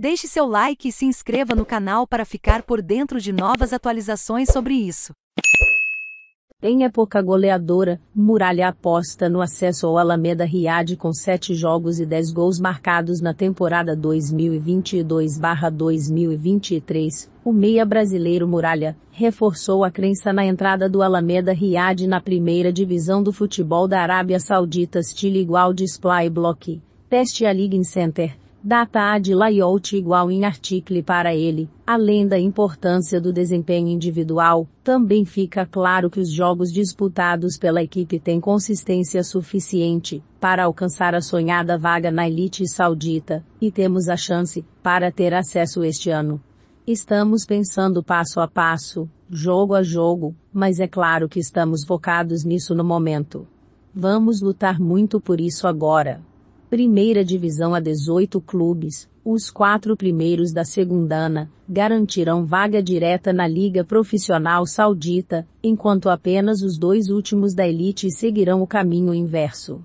Deixe seu like e se inscreva no canal para ficar por dentro de novas atualizações sobre isso. Em época goleadora, Muralha aposta no acesso ao Alameda Riad com 7 jogos e 10 gols marcados na temporada 2022-2023. O meia brasileiro Muralha reforçou a crença na entrada do Alameda Riad na primeira divisão do futebol da Arábia Saudita Style Igual Display Block, Teste a League Center data de layout igual em article para ele, além da importância do desempenho individual, também fica claro que os jogos disputados pela equipe têm consistência suficiente para alcançar a sonhada vaga na elite saudita, e temos a chance para ter acesso este ano. Estamos pensando passo a passo, jogo a jogo, mas é claro que estamos focados nisso no momento. Vamos lutar muito por isso agora. Primeira Divisão a 18 clubes, os quatro primeiros da Segundana garantirão vaga direta na Liga Profissional Saudita, enquanto apenas os dois últimos da Elite seguirão o caminho inverso.